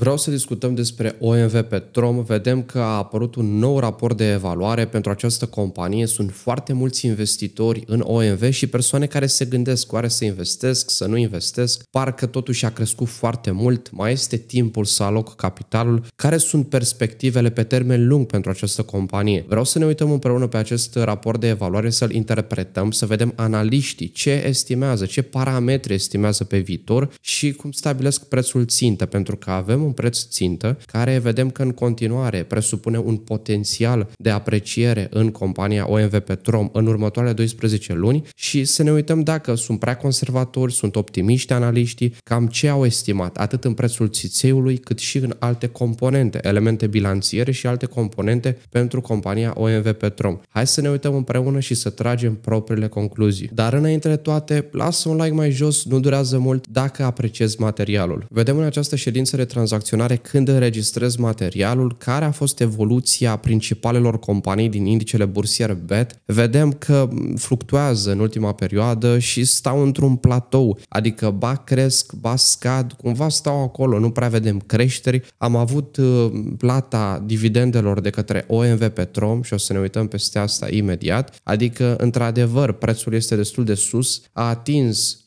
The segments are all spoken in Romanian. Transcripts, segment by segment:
Vreau să discutăm despre OMV Petrom. Vedem că a apărut un nou raport de evaluare pentru această companie. Sunt foarte mulți investitori în OMV și persoane care se gândesc oare să investesc, să nu investesc. Parcă totuși a crescut foarte mult. Mai este timpul să aloc capitalul. Care sunt perspectivele pe termen lung pentru această companie? Vreau să ne uităm împreună pe acest raport de evaluare, să-l interpretăm, să vedem analiștii ce estimează, ce parametri estimează pe viitor și cum stabilesc prețul țintă, pentru că avem un preț țintă care vedem că în continuare presupune un potențial de apreciere în compania OMV Petrom în următoarele 12 luni și să ne uităm dacă sunt prea conservatori, sunt optimiști analiștii, cam ce au estimat atât în prețul țițeiului cât și în alte componente, elemente bilanțiere și alte componente pentru compania OMV Petrom. Hai să ne uităm împreună și să tragem propriile concluzii. Dar înainte de toate, lasă un like mai jos, nu durează mult dacă apreciezi materialul. Vedem în această ședință de tranzacție tranzacționare când înregistrez materialul care a fost evoluția principalelor companii din indicele bursier BET, vedem că fluctuează în ultima perioadă și stau într-un platou, adică ba cresc, ba scad, cumva stau acolo, nu prea vedem creșteri. Am avut uh, plata dividendelor de către OMV Petrom și o să ne uităm peste asta imediat, adică într-adevăr prețul este destul de sus, a atins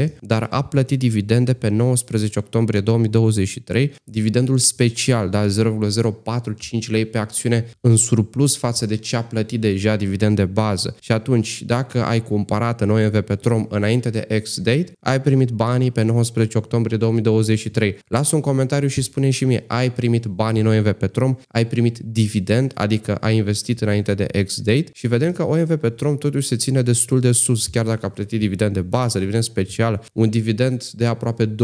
0,6, dar a plătit dividende pe 19 octombrie 2020 2023, dividendul special, da, 0,045 lei pe acțiune în surplus față de ce a plătit deja dividend de bază. Și atunci, dacă ai cumpărat în OMV Petrom înainte de ex-date, ai primit banii pe 19 octombrie 2023. Lasă un comentariu și spune și mie, ai primit banii în OMV Petrom, ai primit dividend, adică ai investit înainte de ex-date și vedem că OMV Petrom totuși se ține destul de sus, chiar dacă a plătit dividend de bază, dividend special, un dividend de aproape 20%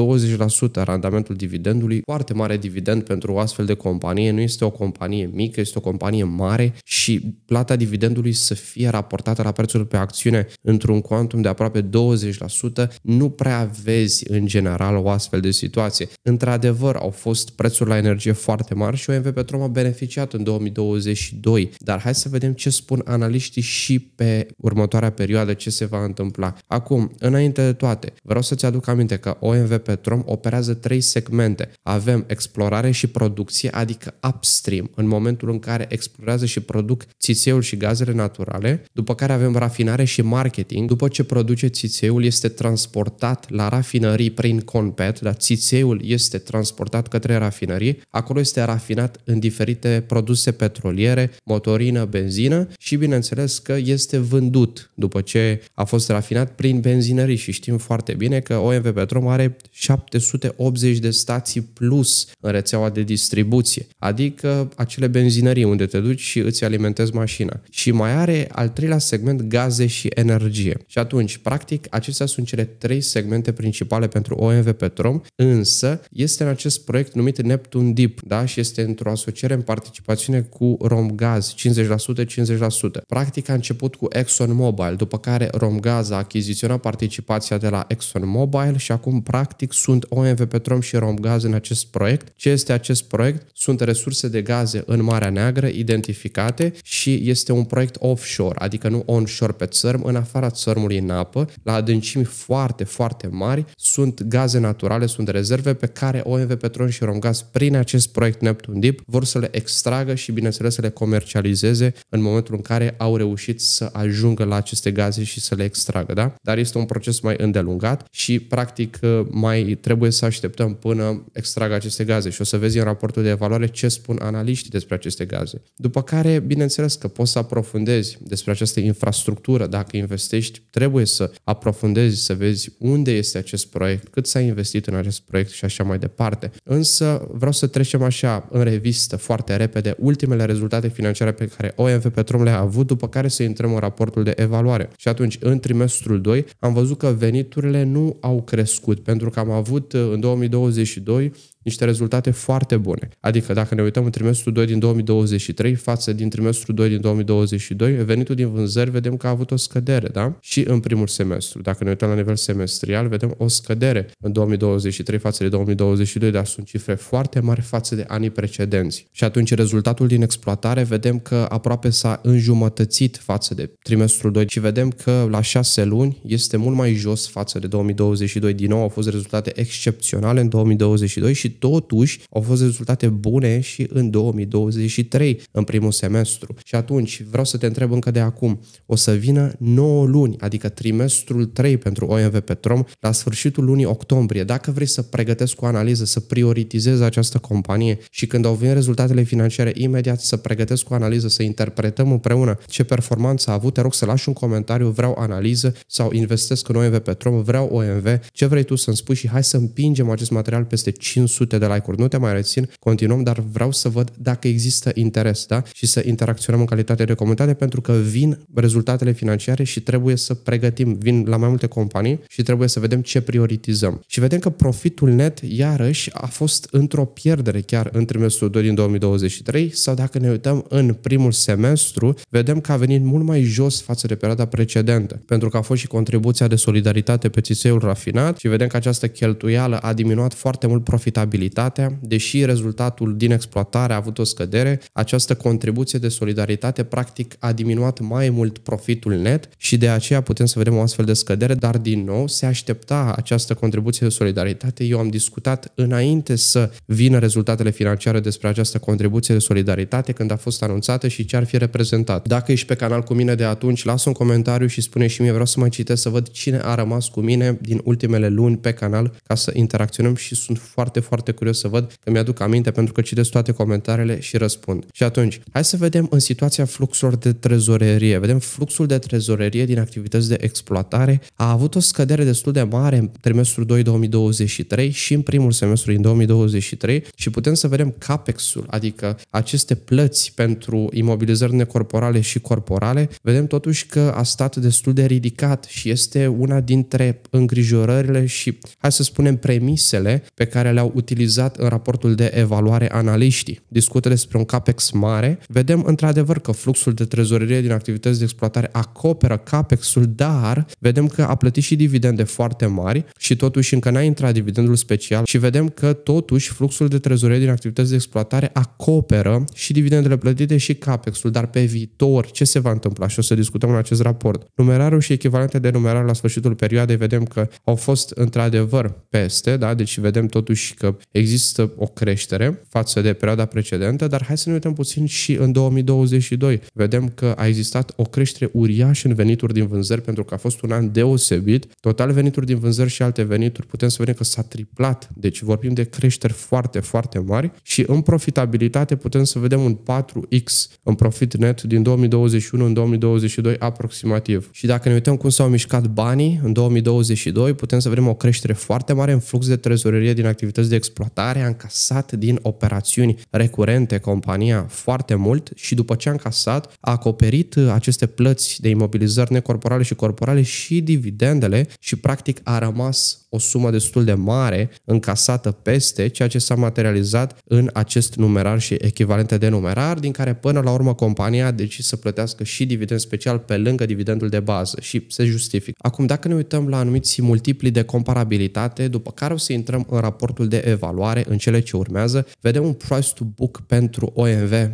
randament momentul dividendului, foarte mare dividend pentru o astfel de companie, nu este o companie mică, este o companie mare și plata dividendului să fie raportată la prețul pe acțiune într-un quantum de aproape 20%, nu prea vezi în general o astfel de situație. Într-adevăr, au fost prețuri la energie foarte mari și OMV Petrom a beneficiat în 2022, dar hai să vedem ce spun analiștii și pe următoarea perioadă ce se va întâmpla. Acum, înainte de toate, vreau să-ți aduc aminte că OMV Petrom operează 3 segmente. Avem explorare și producție, adică upstream, în momentul în care explorează și produc țițeul și gazele naturale, după care avem rafinare și marketing. După ce produce țițeul este transportat la rafinării prin Conpet, dar țițeul este transportat către rafinării. Acolo este rafinat în diferite produse petroliere, motorină, benzină și bineînțeles că este vândut după ce a fost rafinat prin benzinării și știm foarte bine că OMV Petrom are 780 30 de stații plus în rețeaua de distribuție, adică acele benzinării unde te duci și îți alimentezi mașina. Și mai are al treilea segment gaze și energie. Și atunci, practic, acestea sunt cele trei segmente principale pentru OMV Petrom, însă este în acest proiect numit Neptun Deep, da, și este într-o asociere în participațiune cu Romgaz, 50%, 50%. Practic a început cu ExxonMobil, după care Romgaz a achiziționat participația de la ExxonMobil și acum practic sunt OMV Petrom și Romgaz în acest proiect. Ce este acest proiect? Sunt resurse de gaze în Marea Neagră identificate și este un proiect offshore, adică nu onshore pe țărm, în afara țărmului în apă, la adâncimi foarte, foarte mari, sunt gaze naturale, sunt rezerve pe care OMV Petron și Romgaz, prin acest proiect Neptun Deep, vor să le extragă și, bineînțeles, să le comercializeze în momentul în care au reușit să ajungă la aceste gaze și să le extragă, da? Dar este un proces mai îndelungat și, practic, mai trebuie să așteptăm până extrag aceste gaze și o să vezi în raportul de evaluare ce spun analiștii despre aceste gaze. După care, bineînțeles că poți să aprofundezi despre această infrastructură. Dacă investești, trebuie să aprofundezi, să vezi unde este acest proiect, cât s-a investit în acest proiect și așa mai departe. Însă vreau să trecem așa în revistă foarte repede ultimele rezultate financiare pe care OMV Petrom le-a avut, după care să intrăm în raportul de evaluare. Și atunci, în trimestrul 2, am văzut că veniturile nu au crescut, pentru că am avut în 2020 os investidores niște rezultate foarte bune. Adică dacă ne uităm în trimestrul 2 din 2023 față din trimestrul 2 din 2022, venitul din vânzări vedem că a avut o scădere, da? Și în primul semestru. Dacă ne uităm la nivel semestrial, vedem o scădere în 2023 față de 2022, dar sunt cifre foarte mari față de anii precedenți. Și atunci rezultatul din exploatare vedem că aproape s-a înjumătățit față de trimestrul 2 și vedem că la 6 luni este mult mai jos față de 2022. Din nou au fost rezultate excepționale în 2022 și totuși au fost rezultate bune și în 2023, în primul semestru. Și atunci vreau să te întreb încă de acum, o să vină 9 luni, adică trimestrul 3 pentru OMV Petrom, la sfârșitul lunii octombrie. Dacă vrei să pregătesc o analiză, să prioritizezi această companie și când au venit rezultatele financiare, imediat să pregătesc o analiză, să interpretăm împreună ce performanță a avut, te rog să lași un comentariu, vreau analiză sau investesc în OMV Petrom, vreau OMV, ce vrei tu să-mi spui și hai să împingem acest material peste 500 sute de like-uri, nu te mai rețin, continuăm, dar vreau să văd dacă există interes, da? Și să interacționăm în calitate de comunitate pentru că vin rezultatele financiare și trebuie să pregătim, vin la mai multe companii și trebuie să vedem ce prioritizăm. Și vedem că profitul net, iarăși, a fost într-o pierdere chiar în trimestrul 2 din 2023 sau dacă ne uităm în primul semestru, vedem că a venit mult mai jos față de perioada precedentă, pentru că a fost și contribuția de solidaritate pe țiseiul rafinat și vedem că această cheltuială a diminuat foarte mult profitabilitatea rentabilitatea, deși rezultatul din exploatare a avut o scădere, această contribuție de solidaritate practic a diminuat mai mult profitul net și de aceea putem să vedem o astfel de scădere, dar din nou se aștepta această contribuție de solidaritate. Eu am discutat înainte să vină rezultatele financiare despre această contribuție de solidaritate când a fost anunțată și ce ar fi reprezentat. Dacă ești pe canal cu mine de atunci, lasă un comentariu și spune și mie, vreau să mai citesc să văd cine a rămas cu mine din ultimele luni pe canal ca să interacționăm și sunt foarte, foarte foarte curios să văd că mi-aduc aminte pentru că citesc toate comentariile și răspund. Și atunci, hai să vedem în situația fluxurilor de trezorerie. Vedem fluxul de trezorerie din activități de exploatare a avut o scădere destul de mare în trimestrul 2 2023 și în primul semestru din 2023 și putem să vedem capexul adică aceste plăți pentru imobilizări necorporale și corporale, vedem totuși că a stat destul de ridicat și este una dintre îngrijorările și, hai să spunem, premisele pe care le-au utilizat în raportul de evaluare analiștii. Discută despre un capex mare. Vedem într-adevăr că fluxul de trezorerie din activități de exploatare acoperă capexul, dar vedem că a plătit și dividende foarte mari și totuși încă n-a intrat dividendul special și vedem că totuși fluxul de trezorerie din activități de exploatare acoperă și dividendele plătite și capexul, dar pe viitor ce se va întâmpla și o să discutăm în acest raport. Numerarul și echivalente de numerar la sfârșitul perioadei vedem că au fost într-adevăr peste, da? deci vedem totuși că există o creștere față de perioada precedentă, dar hai să ne uităm puțin și în 2022. Vedem că a existat o creștere uriașă în venituri din vânzări pentru că a fost un an deosebit. Total venituri din vânzări și alte venituri putem să vedem că s-a triplat. Deci vorbim de creșteri foarte, foarte mari și în profitabilitate putem să vedem un 4x în profit net din 2021 în 2022 aproximativ. Și dacă ne uităm cum s-au mișcat banii în 2022, putem să vedem o creștere foarte mare în flux de trezorerie din activități de exploatare a încasat din operațiuni recurente compania foarte mult și după ce a încasat a acoperit uh, aceste plăți de imobilizări necorporale și corporale și dividendele și practic a rămas o sumă destul de mare încasată peste ceea ce s-a materializat în acest numerar și echivalente de numerar, din care până la urmă compania a decis să plătească și dividend special pe lângă dividendul de bază și se justifică. Acum, dacă ne uităm la anumiți multipli de comparabilitate, după care o să intrăm în raportul de valoare în cele ce urmează. Vedem un price to book pentru OMV 0,89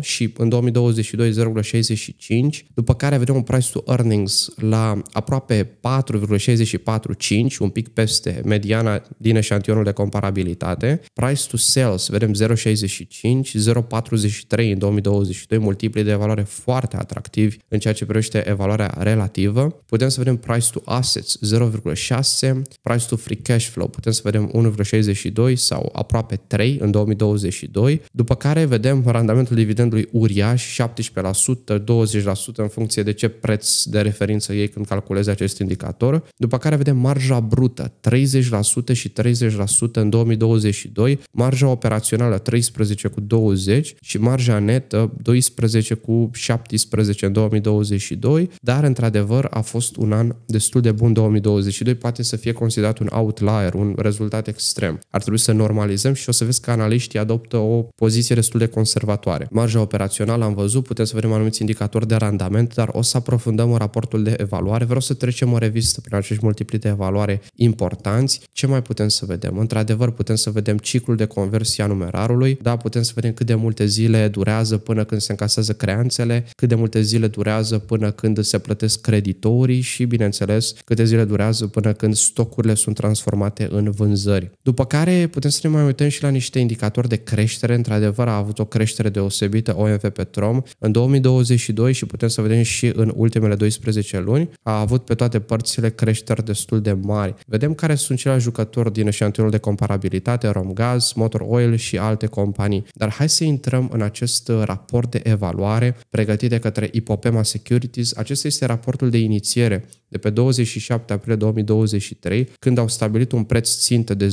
și în 2022 0,65, după care vedem un price to earnings la aproape 4,645, un pic peste mediana din eșantionul de comparabilitate. Price to sales, vedem 0,65, 0,43 în 2022, multipli de valoare foarte atractivi în ceea ce privește evaluarea relativă. Putem să vedem price to assets 0,6, price to free cash flow, putem să să vedem 1,62 sau aproape 3 în 2022, după care vedem randamentul dividendului uriaș, 17%, 20% în funcție de ce preț de referință ei când calculeze acest indicator, după care vedem marja brută, 30% și 30% în 2022, marja operațională 13 cu 20 și marja netă 12 cu 17 în 2022, dar într-adevăr a fost un an destul de bun 2022, poate să fie considerat un outlier, un rezultat extrem. Ar trebui să normalizăm și o să vezi că analiștii adoptă o poziție destul de conservatoare. Marja operațională am văzut, putem să vedem anumiți indicatori de randament, dar o să aprofundăm în raportul de evaluare. Vreau să trecem o revistă prin acești multipli de evaluare importanți. Ce mai putem să vedem? Într-adevăr, putem să vedem ciclul de conversie a numerarului, da, putem să vedem cât de multe zile durează până când se încasează creanțele, cât de multe zile durează până când se plătesc creditorii și, bineînțeles, câte zile durează până când stocurile sunt transformate în vânzări. După care putem să ne mai uităm și la niște indicatori de creștere. Într-adevăr, a avut o creștere deosebită OMV Petrom în 2022 și putem să vedem și în ultimele 12 luni. A avut pe toate părțile creșteri destul de mari. Vedem care sunt ceilalți jucători din eșantionul de comparabilitate, Romgaz, Motor Oil și alte companii. Dar hai să intrăm în acest raport de evaluare pregătit de către Ipopema Securities. Acesta este raportul de inițiere de pe 27 aprilie 2023, când au stabilit un preț țintă de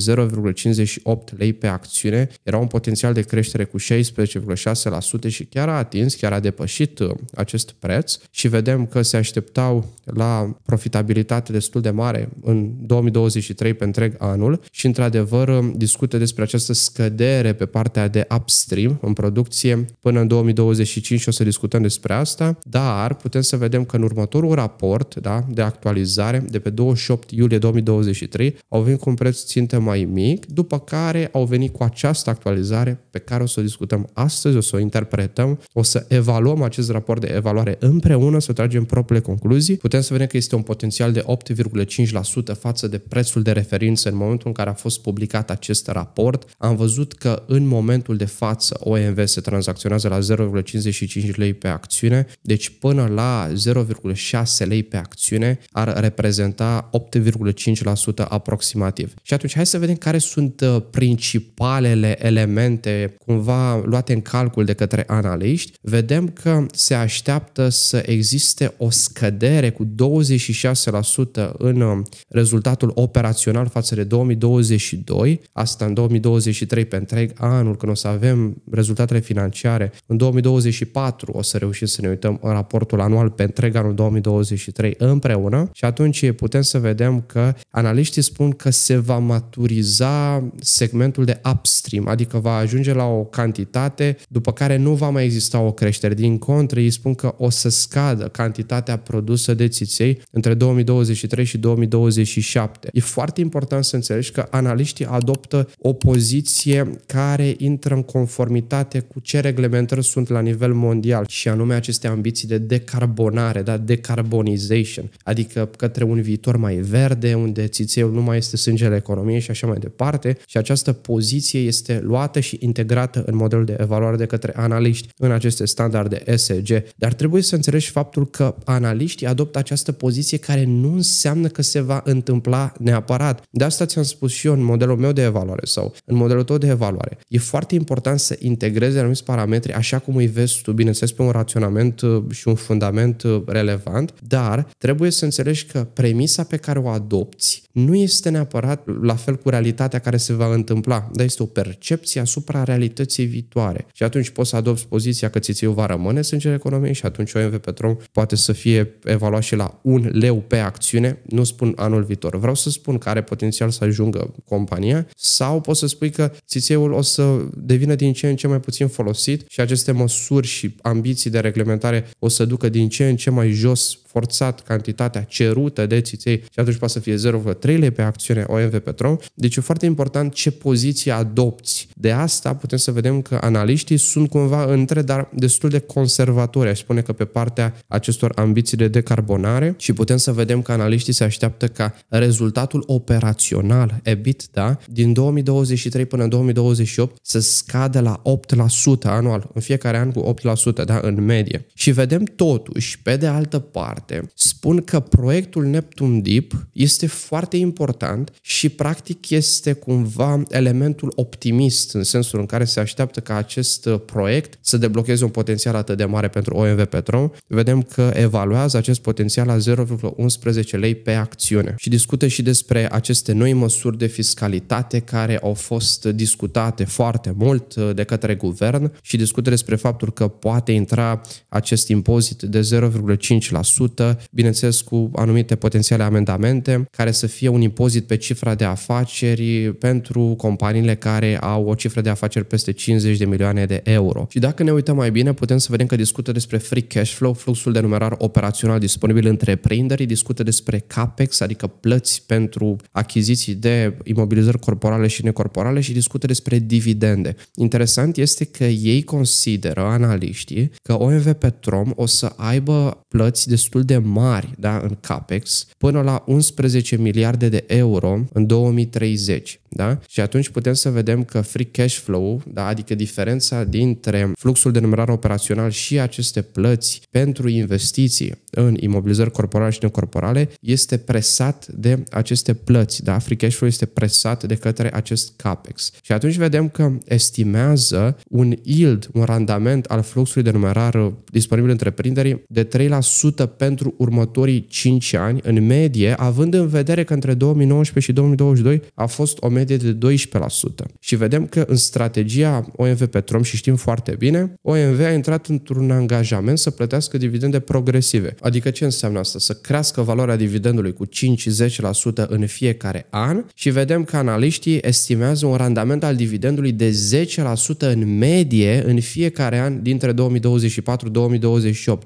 0,58 lei pe acțiune era un potențial de creștere cu 16,6% și chiar a atins, chiar a depășit uh, acest preț și vedem că se așteptau la profitabilitate destul de mare în 2023 pe întreg anul și într-adevăr uh, discută despre această scădere pe partea de upstream în producție până în 2025 și o să discutăm despre asta, dar putem să vedem că în următorul raport da, de actualizare de pe 28 iulie 2023 au venit cu un preț bucăți țintă mai mic, după care au venit cu această actualizare pe care o să o discutăm astăzi, o să o interpretăm, o să evaluăm acest raport de evaluare împreună, să tragem propriile concluzii. Putem să vedem că este un potențial de 8,5% față de prețul de referință în momentul în care a fost publicat acest raport. Am văzut că în momentul de față OMV se tranzacționează la 0,55 lei pe acțiune, deci până la 0,6 lei pe acțiune ar reprezenta 8,5% aproximativ. Și atunci hai să vedem care sunt uh, principalele elemente cumva luate în calcul de către analiști. Vedem că se așteaptă să existe o scădere cu 26% în uh, rezultatul operațional față de 2022, asta în 2023 pe întreg anul, când o să avem rezultatele financiare. În 2024 o să reușim să ne uităm în raportul anual pe întreg anul 2023 împreună și atunci putem să vedem că analiștii spun că se va maturiza segmentul de upstream, adică va ajunge la o cantitate după care nu va mai exista o creștere. Din contră, ei spun că o să scadă cantitatea produsă de țiței între 2023 și 2027. E foarte important să înțelegi că analiștii adoptă o poziție care intră în conformitate cu ce reglementări sunt la nivel mondial și anume aceste ambiții de decarbonare, da, decarbonization, adică către un viitor mai verde, unde țițeiul nu mai este sângele economie și așa mai departe și această poziție este luată și integrată în modelul de evaluare de către analiști în aceste standarde ESG. Dar trebuie să înțelegi faptul că analiștii adoptă această poziție care nu înseamnă că se va întâmpla neapărat. De asta ți-am spus și eu în modelul meu de evaluare sau în modelul tău de evaluare. E foarte important să integrezi anumiți parametri așa cum îi vezi tu, bineînțeles, pe un raționament uh, și un fundament uh, relevant, dar trebuie să înțelegi că premisa pe care o adopți nu este neapărat la fel cu realitatea care se va întâmpla, dar este o percepție asupra realității viitoare. Și atunci poți să adopți poziția că ți-o va rămâne sângele economiei și atunci OMV Petrom poate să fie evaluat și la un leu pe acțiune, nu spun anul viitor. Vreau să spun că are potențial să ajungă compania sau poți să spui că țițeiul o să devină din ce în ce mai puțin folosit și aceste măsuri și ambiții de reglementare o să ducă din ce în ce mai jos forțat cantitatea cerută de țiței și atunci poate să fie 0,3 pe acțiune OMV Petrom. Deci e foarte important ce poziție adopți. De asta putem să vedem că analiștii sunt cumva între, dar destul de conservatori, aș spune că pe partea acestor ambiții de decarbonare și putem să vedem că analiștii se așteaptă ca rezultatul operațional da, din 2023 până în 2028 să scadă la 8% anual, în fiecare an cu 8%, da, în medie. Și vedem totuși, pe de altă parte, departe, spun că proiectul Neptun Deep este foarte important și practic este cumva elementul optimist în sensul în care se așteaptă ca acest uh, proiect să deblocheze un potențial atât de mare pentru OMV Petrom. Vedem că evaluează acest potențial la 0,11 lei pe acțiune și discută și despre aceste noi măsuri de fiscalitate care au fost discutate foarte mult uh, de către guvern și discută despre faptul că poate intra acest impozit de 0,5% 1%, bineînțeles cu anumite potențiale amendamente, care să fie un impozit pe cifra de afaceri pentru companiile care au o cifră de afaceri peste 50 de milioane de euro. Și dacă ne uităm mai bine, putem să vedem că discută despre free cash flow, fluxul de numerar operațional disponibil întreprinderii, discută despre capex, adică plăți pentru achiziții de imobilizări corporale și necorporale și discută despre dividende. Interesant este că ei consideră, analiștii, că OMV Petrom o să aibă plăți destul destul de mari da, în CAPEX, până la 11 miliarde de euro în 2030. Da? Și atunci putem să vedem că free cash flow, da, adică diferența dintre fluxul de numerar operațional și aceste plăți pentru investiții în imobilizări corporale și necorporale, este presat de aceste plăți. Da? Free cash flow este presat de către acest CAPEX. Și atunci vedem că estimează un yield, un randament al fluxului de numerar disponibil întreprinderii de 3% pe pentru următorii 5 ani, în medie, având în vedere că între 2019 și 2022 a fost o medie de 12%. Și vedem că în strategia OMV Petrom, și știm foarte bine, OMV a intrat într-un angajament să plătească dividende progresive. Adică ce înseamnă asta? Să crească valoarea dividendului cu 5-10% în fiecare an și vedem că analiștii estimează un randament al dividendului de 10% în medie în fiecare an dintre 2024-2028.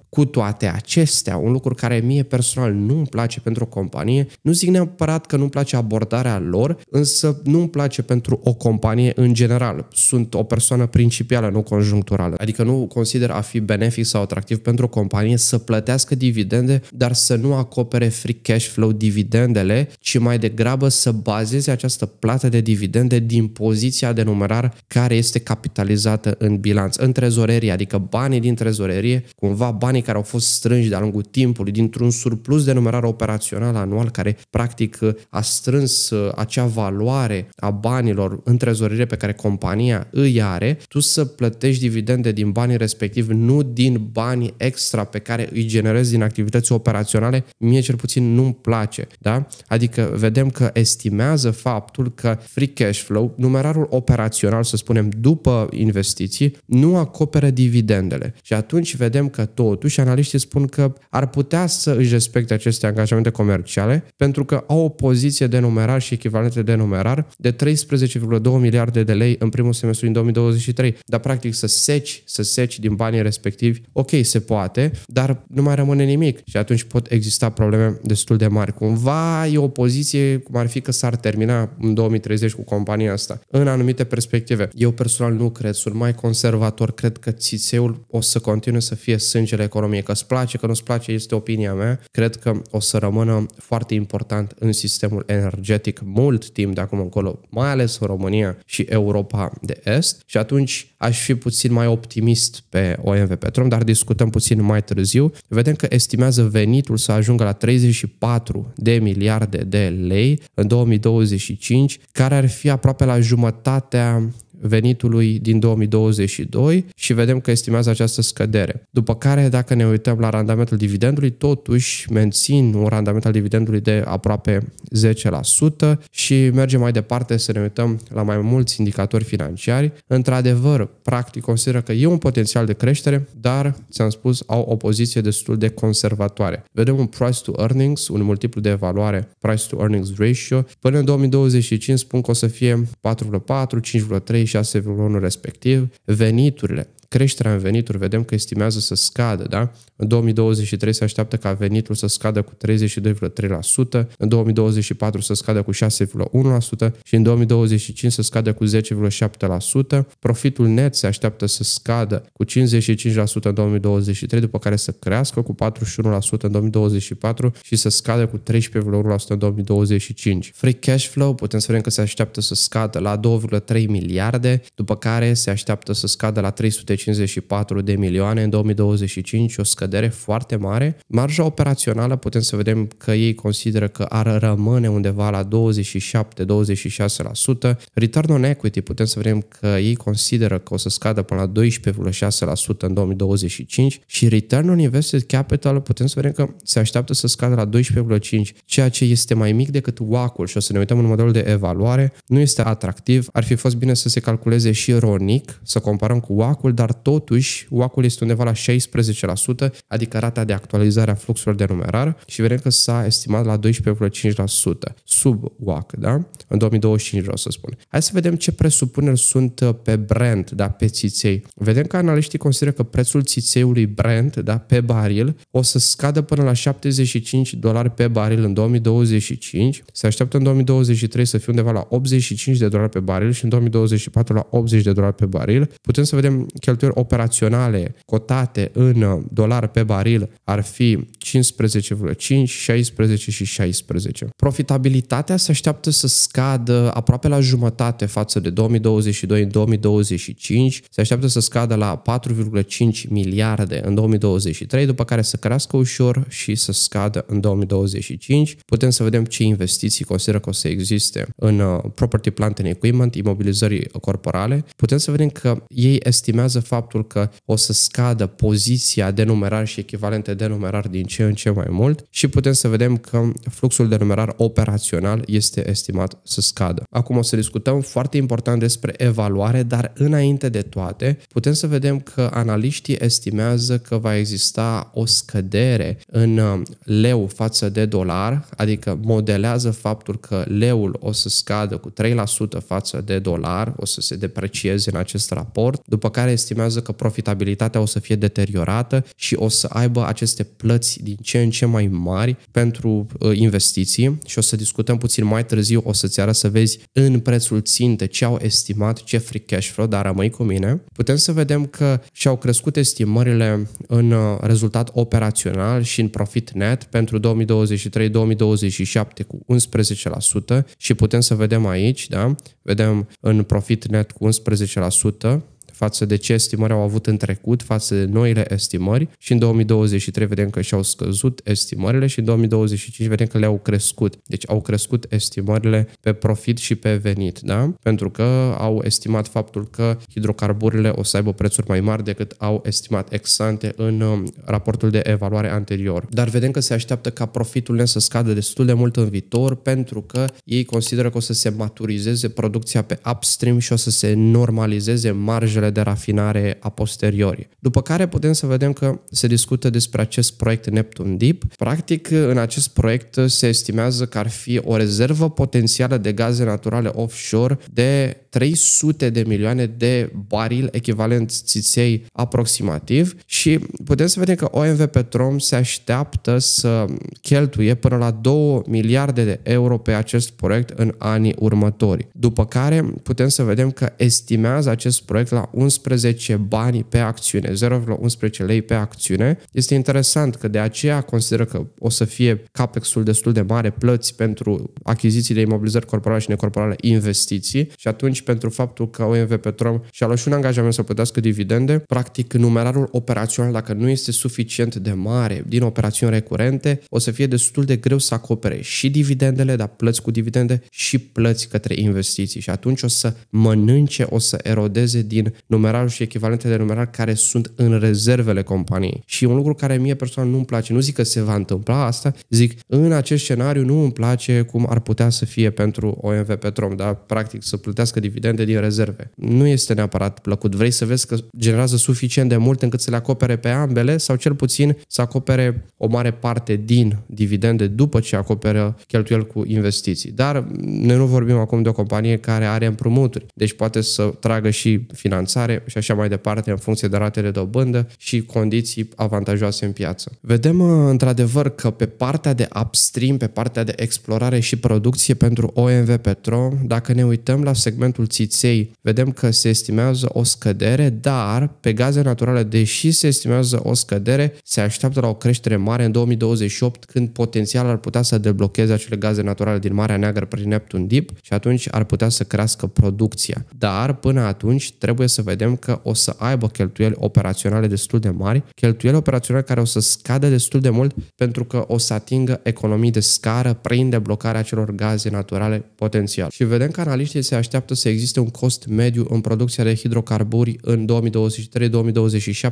Cu toate acestea, un un lucru care mie personal nu îmi place pentru o companie, nu zic neapărat că nu-mi place abordarea lor, însă nu îmi place pentru o companie în general. Sunt o persoană principială, nu conjuncturală. Adică nu consider a fi benefic sau atractiv pentru o companie să plătească dividende, dar să nu acopere free cash flow dividendele, ci mai degrabă să bazeze această plată de dividende din poziția de numerar care este capitalizată în bilanț, în trezorerie, adică banii din trezorerie, cumva banii care au fost strânși de-a lungul timpului timpului, dintr-un surplus de numerare operațională anual care practic a strâns uh, acea valoare a banilor în trezorire pe care compania îi are, tu să plătești dividende din banii respectiv, nu din banii extra pe care îi generezi din activități operaționale, mie cel puțin nu-mi place. Da? Adică vedem că estimează faptul că free cash flow, numerarul operațional, să spunem, după investiții, nu acoperă dividendele. Și atunci vedem că totuși analiștii spun că ar putea să își respecte aceste angajamente comerciale pentru că au o poziție de numerar și echivalente de numerar de 13,2 miliarde de lei în primul semestru din 2023. Dar practic să seci, să seci din banii respectivi, ok, se poate, dar nu mai rămâne nimic și atunci pot exista probleme destul de mari. Cumva e o poziție cum ar fi că s-ar termina în 2030 cu compania asta. În anumite perspective, eu personal nu cred, sunt mai conservator, cred că țițeul o să continue să fie sângele economiei, că îți place, că nu-ți place, este opinia mea, cred că o să rămână foarte important în sistemul energetic mult timp de acum încolo, mai ales în România și Europa de Est și atunci aș fi puțin mai optimist pe OMV Petrom, dar discutăm puțin mai târziu. Vedem că estimează venitul să ajungă la 34 de miliarde de lei în 2025, care ar fi aproape la jumătatea venitului din 2022 și vedem că estimează această scădere. După care, dacă ne uităm la randamentul dividendului, totuși mențin un randament al dividendului de aproape 10% și mergem mai departe să ne uităm la mai mulți indicatori financiari. Într-adevăr, practic consideră că e un potențial de creștere, dar, ți-am spus, au o poziție destul de conservatoare. Vedem un price to earnings, un multiplu de evaluare, price to earnings ratio, până în 2025 spun că o să fie 4,4, 5,3 6 în respectiv, veniturile, creșterea în venituri, vedem că estimează să scadă, da? În 2023 se așteaptă ca venitul să scadă cu 32,3%, în 2024 să scadă cu 6,1% și în 2025 să scadă cu 10,7%. Profitul net se așteaptă să scadă cu 55% în 2023, după care să crească cu 41% în 2024 și să scadă cu 13,1% în 2025. Free cash flow putem să vedem că se așteaptă să scadă la 2,3 miliarde, după care se așteaptă să scadă la 300 154 de milioane, în 2025 o scădere foarte mare. Marja operațională putem să vedem că ei consideră că ar rămâne undeva la 27-26%. Return on equity putem să vedem că ei consideră că o să scadă până la 12,6% în 2025 și return on invested capital putem să vedem că se așteaptă să scadă la 12,5%, ceea ce este mai mic decât WAC-ul și o să ne uităm în modelul de evaluare. Nu este atractiv, ar fi fost bine să se calculeze și RONIC, să comparăm cu WAC-ul, dar dar totuși WAC-ul este undeva la 16%, adică rata de actualizare a fluxurilor de numerar și vedem că s-a estimat la 12,5% sub WAC, da? În 2025 vreau să spun. Hai să vedem ce presupuneri sunt uh, pe brand, da, pe țiței. Vedem că analiștii consideră că prețul țițeiului brand, da, pe baril, o să scadă până la 75 dolari pe baril în 2025. Se așteaptă în 2023 să fie undeva la 85 de dolari pe baril și în 2024 la 80 de dolari pe baril. Putem să vedem cheltuielile cheltuieli operaționale cotate în uh, dolar pe baril ar fi 15,5, 16 și 16. Profitabilitatea se așteaptă să scadă aproape la jumătate față de 2022 în 2025, se așteaptă să scadă la 4,5 miliarde în 2023, după care să crească ușor și să scadă în 2025. Putem să vedem ce investiții consideră că o să existe în uh, property, plant and equipment, imobilizări corporale. Putem să vedem că ei estimează faptul că o să scadă poziția de numerar și echivalente de numerar din ce în ce mai mult și putem să vedem că fluxul de numerar operațional este estimat să scadă. Acum o să discutăm foarte important despre evaluare, dar înainte de toate putem să vedem că analiștii estimează că va exista o scădere în uh, leu față de dolar, adică modelează faptul că leul o să scadă cu 3% față de dolar, o să se deprecieze în acest raport, după care este estimează că profitabilitatea o să fie deteriorată și o să aibă aceste plăți din ce în ce mai mari pentru uh, investiții și o să discutăm puțin mai târziu, o să-ți arăt să vezi în prețul ținte ce au estimat, ce free cash flow, dar rămâi cu mine. Putem să vedem că și-au crescut estimările în uh, rezultat operațional și în profit net pentru 2023-2027 cu 11% și putem să vedem aici, da? Vedem în profit net cu 11%, față de ce estimări au avut în trecut, față de noile estimări și în 2023 vedem că și-au scăzut estimările și în 2025 vedem că le-au crescut. Deci au crescut estimările pe profit și pe venit, da? Pentru că au estimat faptul că hidrocarburile o să aibă prețuri mai mari decât au estimat exante în um, raportul de evaluare anterior. Dar vedem că se așteaptă ca profitul să scadă destul de mult în viitor pentru că ei consideră că o să se maturizeze producția pe upstream și o să se normalizeze marjele de rafinare a posteriori. După care putem să vedem că se discută despre acest proiect Neptun Deep. Practic, în acest proiect se estimează că ar fi o rezervă potențială de gaze naturale offshore de 300 de milioane de baril echivalent țiței aproximativ și putem să vedem că OMV Petrom se așteaptă să cheltuie până la 2 miliarde de euro pe acest proiect în anii următori. După care putem să vedem că estimează acest proiect la 11 bani pe acțiune, 0,11 lei pe acțiune. Este interesant că de aceea consideră că o să fie capexul destul de mare plăți pentru achizițiile imobilizări corporale și necorporale investiții și atunci atunci pentru faptul că OMV Petrom și-a luat și un angajament să plătească dividende, practic numerarul operațional, dacă nu este suficient de mare din operațiuni recurente, o să fie destul de greu să acopere și dividendele, dar plăți cu dividende și plăți către investiții și atunci o să mănânce, o să erodeze din numerarul și echivalentele de numerar care sunt în rezervele companiei. Și un lucru care mie personal nu-mi place, nu zic că se va întâmpla asta, zic în acest scenariu nu îmi place cum ar putea să fie pentru OMV Petrom, dar practic să plătească dividende dividende din rezerve. Nu este neapărat plăcut. Vrei să vezi că generează suficient de mult încât să le acopere pe ambele sau cel puțin să acopere o mare parte din dividende după ce acoperă cheltuieli cu investiții. Dar noi nu vorbim acum de o companie care are împrumuturi, deci poate să tragă și finanțare și așa mai departe în funcție de ratele de dobândă și condiții avantajoase în piață. Vedem uh, într-adevăr că pe partea de upstream, pe partea de explorare și producție pentru OMV Petro, dacă ne uităm la segmentul proiectul Țiței, vedem că se estimează o scădere, dar pe gaze naturale, deși se estimează o scădere, se așteaptă la o creștere mare în 2028, când potențial ar putea să deblocheze acele gaze naturale din Marea Neagră prin Neptun Deep și atunci ar putea să crească producția. Dar până atunci trebuie să vedem că o să aibă cheltuieli operaționale destul de mari, cheltuieli operaționale care o să scadă destul de mult pentru că o să atingă economii de scară prin deblocarea acelor gaze naturale potențial. Și vedem că analiștii se așteaptă să existe un cost mediu în producția de hidrocarburi în 2023-2027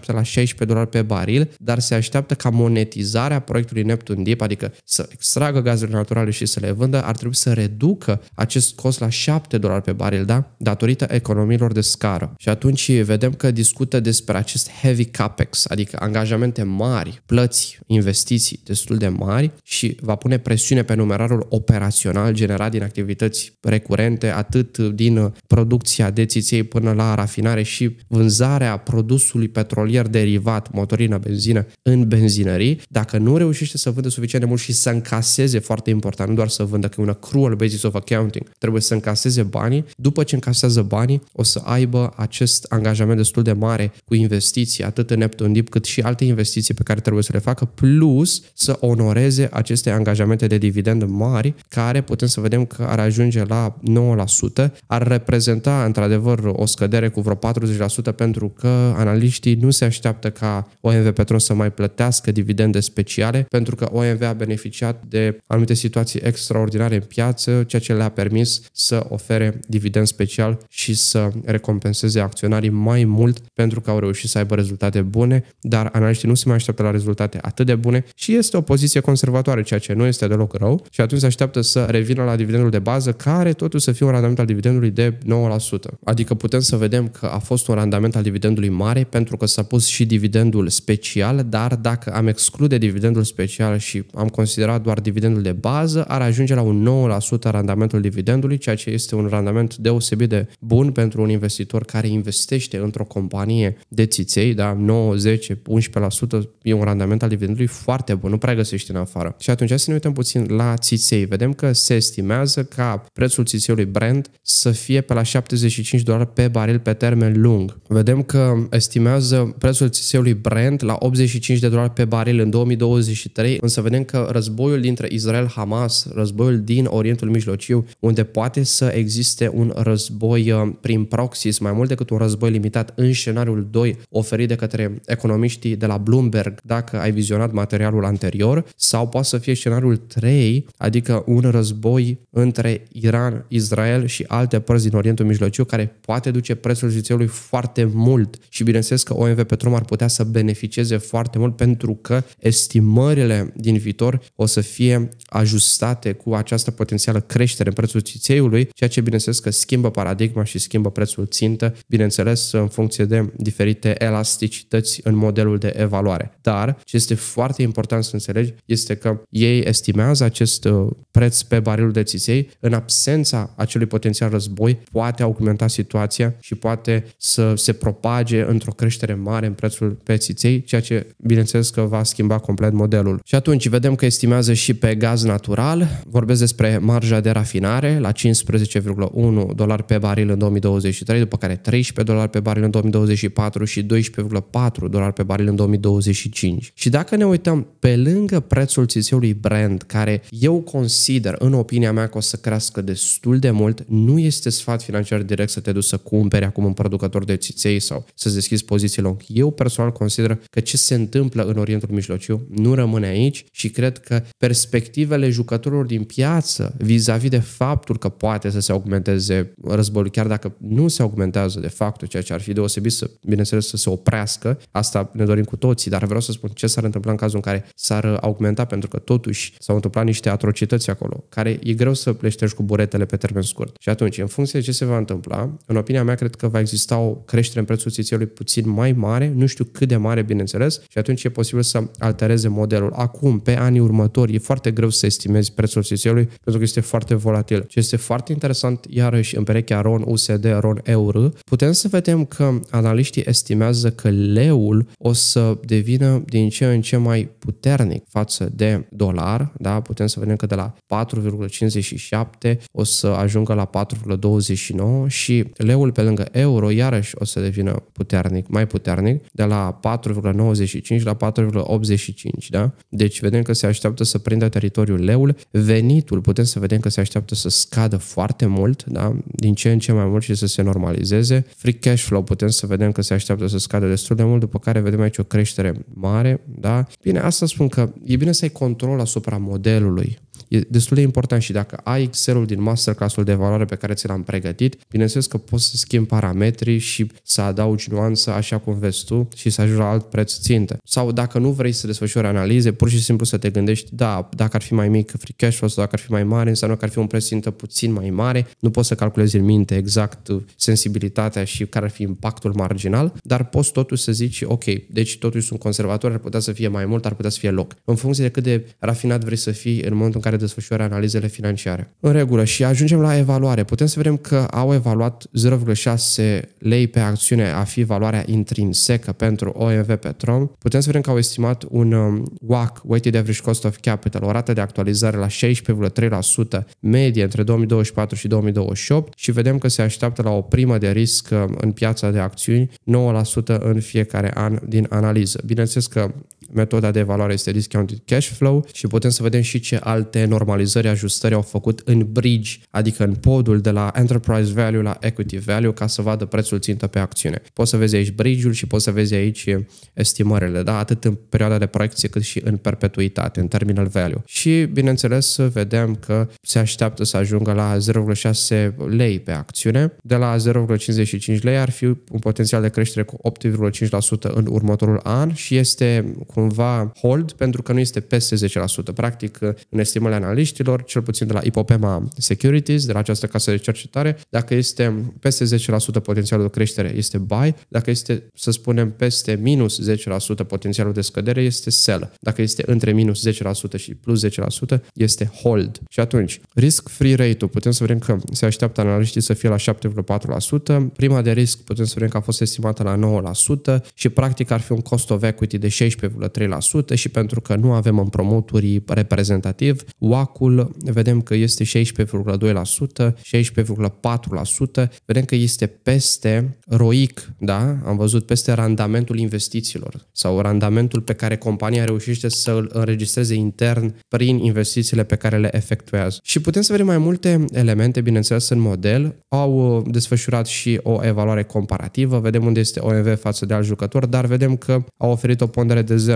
la 16 dolari pe baril, dar se așteaptă ca monetizarea proiectului Neptun Deep, adică să extragă gazele naturale și să le vândă, ar trebui să reducă acest cost la 7 dolari pe baril, da? Datorită economiilor de scară. Și atunci vedem că discută despre acest heavy capex, adică angajamente mari, plăți, investiții destul de mari și va pune presiune pe numerarul operațional generat din activități recurente, atât din producția de țiței până la rafinare și vânzarea produsului petrolier derivat, motorină, benzină, în benzinării, dacă nu reușește să vândă suficient de mult și să încaseze foarte important, nu doar să vândă, că e una cruel basis of accounting, trebuie să încaseze banii, după ce încasează banii, o să aibă acest angajament destul de mare cu investiții, atât în Neptun Deep, cât și alte investiții pe care trebuie să le facă, plus să onoreze aceste angajamente de dividend mari, care putem să vedem că ar ajunge la 9%, ar reprezenta într-adevăr o scădere cu vreo 40% pentru că analiștii nu se așteaptă ca OMV Petrom să mai plătească dividende speciale pentru că OMV a beneficiat de anumite situații extraordinare în piață, ceea ce le-a permis să ofere dividend special și să recompenseze acționarii mai mult pentru că au reușit să aibă rezultate bune, dar analiștii nu se mai așteaptă la rezultate atât de bune și este o poziție conservatoare, ceea ce nu este deloc rău și atunci se așteaptă să revină la dividendul de bază care totuși să fie un randament al dividendului de 9%. Adică putem să vedem că a fost un randament al dividendului mare pentru că s-a pus și dividendul special, dar dacă am exclude dividendul special și am considerat doar dividendul de bază, ar ajunge la un 9% randamentul dividendului, ceea ce este un randament deosebit de bun pentru un investitor care investește într-o companie de țiței, da, 9, 10, 11% e un randament al dividendului foarte bun, nu prea găsești în afară. Și atunci să ne uităm puțin la țiței. Vedem că se estimează ca prețul țițeiului brand să fie fie pe la 75 dolari pe baril pe termen lung. Vedem că estimează prețul țiseului Brent la 85 de dolari pe baril în 2023, însă vedem că războiul dintre Israel-Hamas, războiul din Orientul Mijlociu, unde poate să existe un război uh, prin proxies, mai mult decât un război limitat în scenariul 2 oferit de către economiștii de la Bloomberg, dacă ai vizionat materialul anterior, sau poate să fie scenariul 3, adică un război între Iran, Israel și alte părți comerț din Orientul Mijlociu care poate duce prețul zițeului foarte mult și bineînțeles că OMV Petrom ar putea să beneficieze foarte mult pentru că estimările din viitor o să fie ajustate cu această potențială creștere în prețul țițeiului, ceea ce bineînțeles că schimbă paradigma și schimbă prețul țintă, bineînțeles în funcție de diferite elasticități în modelul de evaluare. Dar ce este foarte important să înțelegi este că ei estimează acest uh, preț pe barilul de țiței în absența acelui potențial război noi poate augmenta situația și poate să se propage într-o creștere mare în prețul pețiței, ceea ce bineînțeles că va schimba complet modelul. Și atunci vedem că estimează și pe gaz natural, vorbesc despre marja de rafinare la 15,1 dolari pe baril în 2023, după care 13 dolari pe baril în 2024 și 12,4 dolari pe baril în 2025. Și dacă ne uităm pe lângă prețul țiseului brand, care eu consider, în opinia mea, că o să crească destul de mult, nu este sfat financiar direct să te duci să cumperi acum un producător de țiței sau să-ți deschizi poziții long. Eu personal consider că ce se întâmplă în Orientul Mijlociu nu rămâne aici și cred că perspectivele jucătorilor din piață vis-a-vis de faptul că poate să se augmenteze războiul, chiar dacă nu se augmentează de fapt, ceea ce ar fi deosebit să, bineînțeles, să se oprească, asta ne dorim cu toții, dar vreau să spun ce s-ar întâmpla în cazul în care s-ar augmenta, pentru că totuși s-au întâmplat niște atrocități acolo, care e greu să pleștești cu buretele pe termen scurt. Și atunci, în funcție funcție de ce se va întâmpla, în opinia mea, cred că va exista o creștere în prețul țițeiului puțin mai mare, nu știu cât de mare, bineînțeles, și atunci e posibil să altereze modelul. Acum, pe anii următori, e foarte greu să estimezi prețul țițeiului pentru că este foarte volatil. Ce este foarte interesant, iarăși, în perechea RON, USD, RON, EUR, putem să vedem că analiștii estimează că leul o să devină din ce în ce mai puternic față de dolar, da? putem să vedem că de la 4,57 o să ajungă la 29 și leul pe lângă euro iarăși o să devină puternic, mai puternic, de la 4,95 la 4,85, da? Deci vedem că se așteaptă să prindă teritoriul leul, venitul putem să vedem că se așteaptă să scadă foarte mult, da? Din ce în ce mai mult și să se normalizeze. Free cash flow putem să vedem că se așteaptă să scadă destul de mult, după care vedem aici o creștere mare, da? Bine, asta spun că e bine să ai control asupra modelului, E destul de important și dacă ai Excel-ul din masterclass-ul de valoare pe care ți l-am pregătit, bineînțeles că poți să schimbi parametrii și să adaugi nuanță așa cum vezi tu și să ajungi la alt preț țintă. Sau dacă nu vrei să desfășori analize, pur și simplu să te gândești, da, dacă ar fi mai mic free cash flow sau dacă ar fi mai mare, înseamnă că ar fi un preț țintă puțin mai mare. Nu poți să calculezi în minte exact sensibilitatea și care ar fi impactul marginal, dar poți totuși să zici, ok, deci totuși sunt conservator, ar putea să fie mai mult, ar putea să fie loc. În funcție de cât de rafinat vrei să fii în momentul în care desfășoare analizele financiare. În regulă și ajungem la evaluare. Putem să vedem că au evaluat 0,6 lei pe acțiune a fi valoarea intrinsecă pentru OMV Petrom. Putem să vedem că au estimat un um, WAC, Weighted Average Cost of Capital, o rată de actualizare la 16,3% medie între 2024 și 2028 și vedem că se așteaptă la o primă de risc um, în piața de acțiuni 9% în fiecare an din analiză. Bineînțeles că metoda de evaluare este discounted cash flow și putem să vedem și ce alte normalizări, ajustări au făcut în bridge, adică în podul de la enterprise value la equity value ca să vadă prețul țintă pe acțiune. Poți să vezi aici bridge-ul și poți să vezi aici estimările, da? atât în perioada de proiecție cât și în perpetuitate, în terminal value. Și, bineînțeles, vedem că se așteaptă să ajungă la 0,6 lei pe acțiune. De la 0,55 lei ar fi un potențial de creștere cu 8,5% în următorul an și este cumva hold pentru că nu este peste 10%. Practic, în estimările analiștilor, cel puțin de la Ipopema Securities, de la această casă de cercetare, dacă este peste 10% potențialul de creștere este buy, dacă este, să spunem, peste minus 10% potențialul de scădere este sell, dacă este între minus 10% și plus 10% este hold. Și atunci, risk-free rate-ul, putem să vedem că se așteaptă analiștii să fie la 7,4%, prima de risc putem să vedem că a fost estimată la 9% și practic ar fi un cost of equity de 16,3% și pentru că nu avem împrumuturi reprezentativ, WAC-ul vedem că este 16,2%, 16,4%, vedem că este peste ROIC, da? Am văzut peste randamentul investițiilor sau randamentul pe care compania reușește să îl înregistreze intern prin investițiile pe care le efectuează. Și putem să vedem mai multe elemente, bineînțeles, în model. Au uh, desfășurat și o evaluare comparativă, vedem unde este OMV față de alt jucător, dar vedem că au oferit o pondere de 0%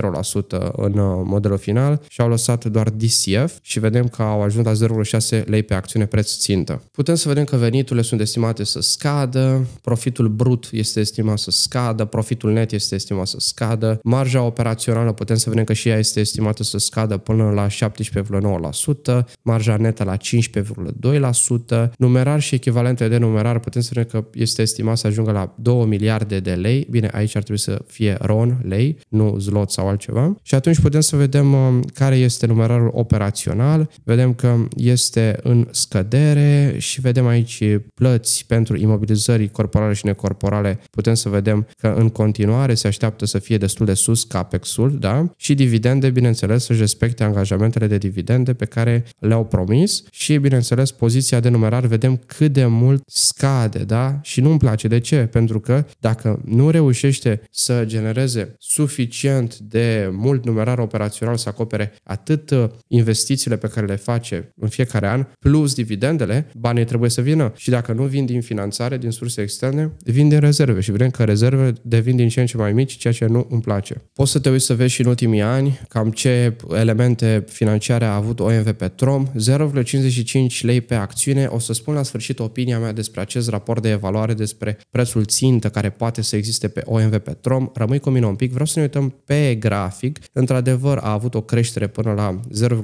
în uh, modelul final și au lăsat doar DCF și vedem că au ajuns la 0,6 lei pe acțiune preț țintă. Putem să vedem că veniturile sunt estimate să scadă, profitul brut este estimat să scadă, profitul net este estimat să scadă, marja operațională putem să vedem că și ea este estimată să scadă până la 17,9%, marja netă la 15,2%, numerar și echivalente de numerar putem să vedem că este estimat să ajungă la 2 miliarde de lei, bine, aici ar trebui să fie ron, lei, nu zlot sau altceva. Și atunci putem să vedem um, care este numerarul operațional, național, vedem că este în scădere și vedem aici plăți pentru imobilizări corporale și necorporale. Putem să vedem că în continuare se așteaptă să fie destul de sus CAPEX-ul, da? Și dividende, bineînțeles, să-și respecte angajamentele de dividende pe care le-au promis și, bineînțeles, poziția de numerar vedem cât de mult scade, da? Și nu-mi place. De ce? Pentru că dacă nu reușește să genereze suficient de mult numerar operațional să acopere atât uh, investițiile investițiile pe care le face în fiecare an, plus dividendele, banii trebuie să vină. Și dacă nu vin din finanțare, din surse externe, vin din rezerve și vrem că rezervele devin din ce în ce mai mici, ceea ce nu îmi place. Poți să te uiți să vezi și în ultimii ani cam ce elemente financiare a avut OMV Petrom, 0,55 lei pe acțiune. O să spun la sfârșit opinia mea despre acest raport de evaluare, despre prețul țintă care poate să existe pe OMV Petrom. Rămâi cu mine un pic, vreau să ne uităm pe grafic. Într-adevăr, a avut o creștere până la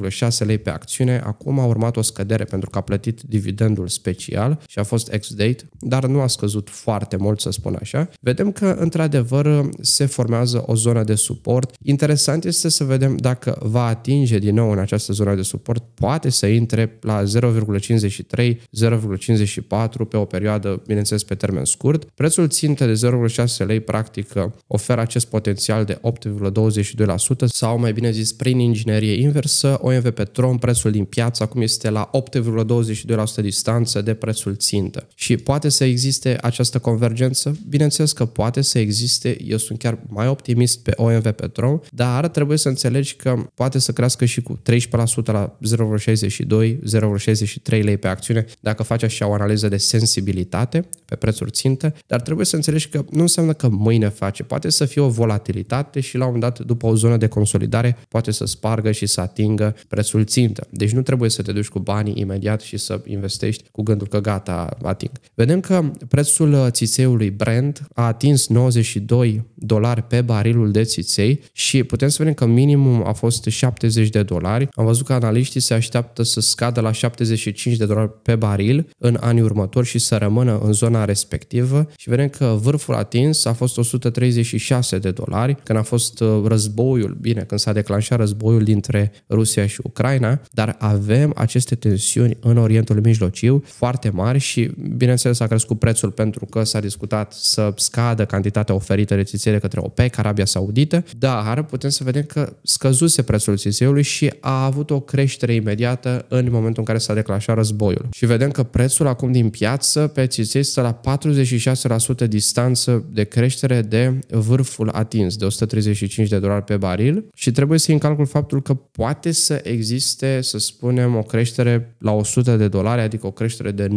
0,6 lei pe acțiune, acum a urmat o scădere pentru că a plătit dividendul special și a fost ex-date, dar nu a scăzut foarte mult, să spun așa. Vedem că, într-adevăr, se formează o zonă de suport. Interesant este să vedem dacă va atinge din nou în această zonă de suport, poate să intre la 0,53, 0,54 pe o perioadă, bineînțeles, pe termen scurt. Prețul ținte de 0,6 lei, practic, oferă acest potențial de 8,22% sau, mai bine zis, prin inginerie inversă, OMV Petrom în prețul din piață, acum este la 8,22% distanță de prețul țintă. Și poate să existe această convergență? Bineînțeles că poate să existe, eu sunt chiar mai optimist pe OMV Petrom, dar trebuie să înțelegi că poate să crească și cu 13% la 0,62, 0,63 lei pe acțiune, dacă faci așa o analiză de sensibilitate pe prețuri țintă, dar trebuie să înțelegi că nu înseamnă că mâine face, poate să fie o volatilitate și la un moment dat, după o zonă de consolidare, poate să spargă și să atingă prețul țintă simtă. Deci nu trebuie să te duci cu banii imediat și să investești cu gândul că gata, ating. Vedem că prețul uh, țițeiului Brent a atins 92 dolari pe barilul de țiței și putem să vedem că minimum a fost 70 de dolari. Am văzut că analiștii se așteaptă să scadă la 75 de dolari pe baril în anii următori și să rămână în zona respectivă și vedem că vârful atins a fost 136 de dolari când a fost uh, războiul, bine, când s-a declanșat războiul dintre Rusia și Ucraina dar avem aceste tensiuni în Orientul Mijlociu foarte mari și, bineînțeles, a crescut prețul pentru că s-a discutat să scadă cantitatea oferită de țiței către OPEC, Arabia Saudită, da, dar putem să vedem că scăzuse prețul țițeiului și a avut o creștere imediată în momentul în care s-a declanșat războiul. Și vedem că prețul acum din piață pe țiței stă la 46% distanță de creștere de vârful atins, de 135 de dolari pe baril și trebuie să i în calcul faptul că poate să existe este, să spunem, o creștere la 100 de dolari, adică o creștere de 9%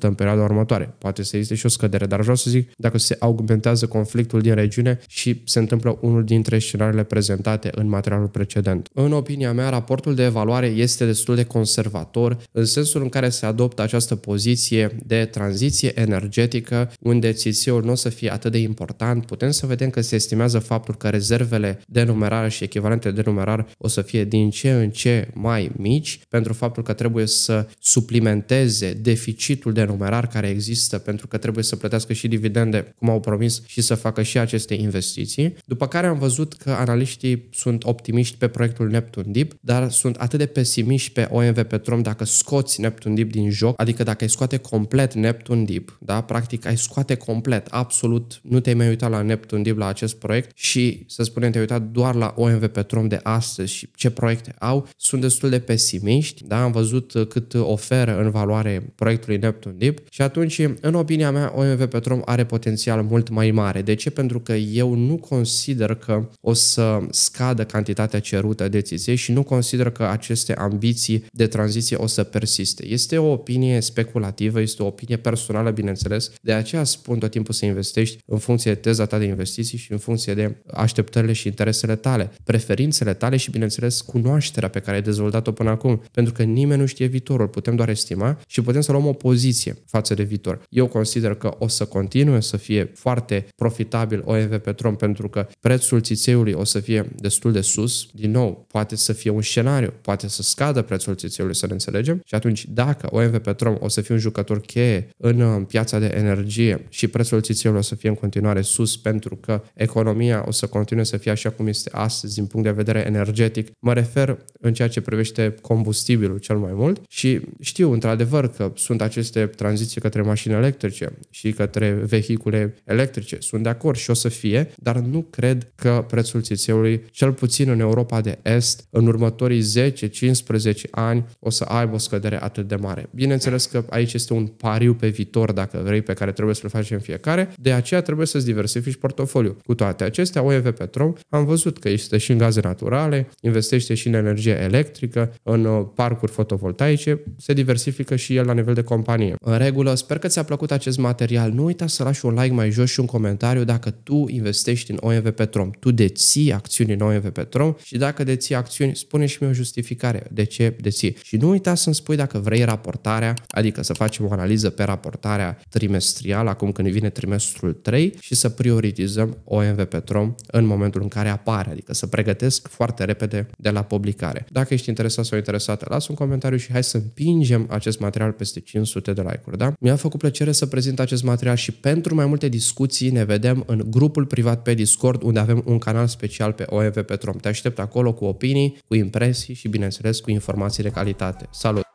în perioada următoare. Poate să existe și o scădere, dar vreau să zic, dacă se augmentează conflictul din regiune și se întâmplă unul dintre scenariile prezentate în materialul precedent. În opinia mea, raportul de evaluare este destul de conservator, în sensul în care se adoptă această poziție de tranziție energetică, unde țițeul nu o să fie atât de important. Putem să vedem că se estimează faptul că rezervele de numerare și echivalente de numerar o să fie din ce în ce mai mai mici pentru faptul că trebuie să suplimenteze deficitul de numerar care există pentru că trebuie să plătească și dividende, cum au promis, și să facă și aceste investiții. După care am văzut că analiștii sunt optimiști pe proiectul Neptun Deep, dar sunt atât de pesimiști pe OMV Petrom dacă scoți Neptun Deep din joc, adică dacă ai scoate complet Neptun Deep, da? practic ai scoate complet, absolut nu te-ai mai uitat la Neptun Deep, la acest proiect și, să spunem, te-ai uitat doar la OMV Petrom de astăzi și ce proiecte au, sunt destul destul de pesimiști, da? am văzut uh, cât oferă în valoare proiectului Neptun Deep și atunci, în opinia mea, OMV Petrom are potențial mult mai mare. De ce? Pentru că eu nu consider că o să scadă cantitatea cerută de țiței și nu consider că aceste ambiții de tranziție o să persiste. Este o opinie speculativă, este o opinie personală, bineînțeles, de aceea spun tot timpul să investești în funcție de teza ta de investiții și în funcție de așteptările și interesele tale, preferințele tale și, bineînțeles, cunoașterea pe care ai dezvoltat-o până acum, pentru că nimeni nu știe viitorul, putem doar estima și putem să luăm o poziție față de viitor. Eu consider că o să continue să fie foarte profitabil OMV Petrom pentru că prețul țițeiului o să fie destul de sus, din nou, poate să fie un scenariu, poate să scadă prețul țițeiului, să ne înțelegem, și atunci dacă OMV Petrom o să fie un jucător cheie în uh, piața de energie și prețul țițeiului o să fie în continuare sus pentru că economia o să continue să fie așa cum este astăzi din punct de vedere energetic, mă refer în ceea ce privește combustibilul cel mai mult și știu într-adevăr că sunt aceste tranziții către mașini electrice și către vehicule electrice. Sunt de acord și o să fie, dar nu cred că prețul țițeului, cel puțin în Europa de Est, în următorii 10-15 ani o să aibă o scădere atât de mare. Bineînțeles că aici este un pariu pe viitor, dacă vrei, pe care trebuie să-l facem fiecare, de aceea trebuie să-ți diversifici portofoliul. Cu toate acestea, OEV Petrom am văzut că este și în gaze naturale, investește și în energie electrică, electrică, în uh, parcuri fotovoltaice, se diversifică și el la nivel de companie. În regulă, sper că ți-a plăcut acest material. Nu uita să lași un like mai jos și un comentariu dacă tu investești în OMV Petrom, tu deții acțiuni în OMV Petrom și dacă deții acțiuni, spune și mie o justificare de ce deții. Și nu uita să-mi spui dacă vrei raportarea, adică să facem o analiză pe raportarea trimestrială, acum când vine trimestrul 3 și să prioritizăm OMV Petrom în momentul în care apare, adică să pregătesc foarte repede de la publicare. Dacă ești ești interesat sau interesată, lasă un comentariu și hai să împingem acest material peste 500 de like-uri, da? Mi-a făcut plăcere să prezint acest material și pentru mai multe discuții ne vedem în grupul privat pe Discord, unde avem un canal special pe OMV Petrom. Te aștept acolo cu opinii, cu impresii și, bineînțeles, cu informații de calitate. Salut!